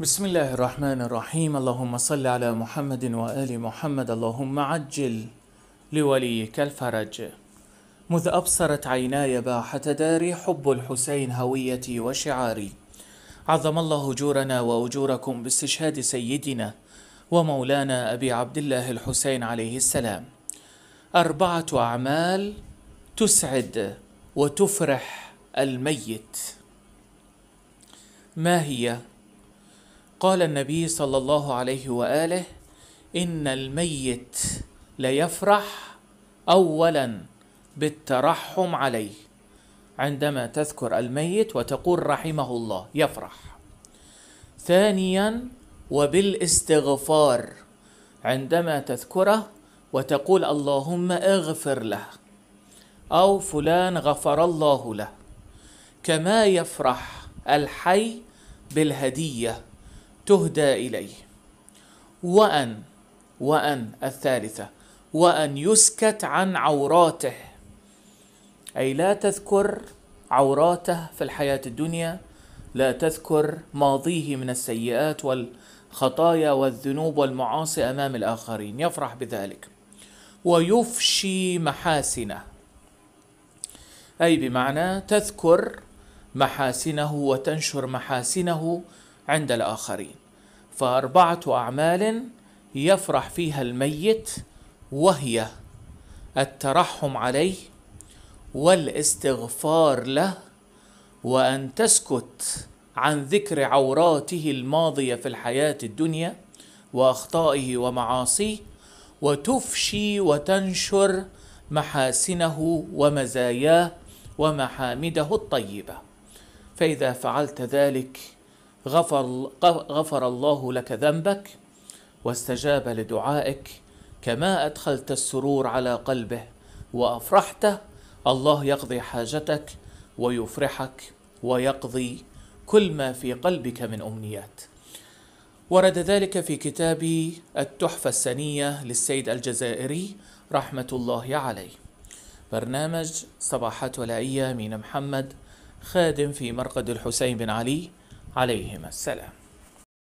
بسم الله الرحمن الرحيم اللهم صل على محمد وآل محمد اللهم عجل لوليك الفرج مذ أبصرت عيناي باحة داري حب الحسين هويتي وشعاري عظم الله أجورنا وأجوركم باستشهاد سيدنا ومولانا أبي عبد الله الحسين عليه السلام أربعة أعمال تسعد وتفرح الميت ما هي؟ قال النبي صلى الله عليه واله ان الميت ليفرح اولا بالترحم عليه عندما تذكر الميت وتقول رحمه الله يفرح ثانيا وبالاستغفار عندما تذكره وتقول اللهم اغفر له او فلان غفر الله له كما يفرح الحي بالهديه تهدى إليه وأن وأن الثالثة وأن يسكت عن عوراته أي لا تذكر عوراته في الحياة الدنيا لا تذكر ماضيه من السيئات والخطايا والذنوب والمعاصي أمام الآخرين يفرح بذلك ويفشي محاسنه أي بمعنى تذكر محاسنه وتنشر محاسنه عند الآخرين فأربعة أعمال يفرح فيها الميت وهي الترحم عليه والاستغفار له وأن تسكت عن ذكر عوراته الماضية في الحياة الدنيا وأخطائه ومعاصيه وتفشي وتنشر محاسنه ومزاياه ومحامده الطيبه فاذا فعلت ذلك غفر, غفر الله لك ذنبك واستجاب لدعائك كما أدخلت السرور على قلبه وأفرحته الله يقضي حاجتك ويفرحك ويقضي كل ما في قلبك من أمنيات ورد ذلك في كتاب التحفة السنية للسيد الجزائري رحمة الله عليه برنامج صباحات ولائية من محمد خادم في مرقد الحسين بن علي عليهما السلام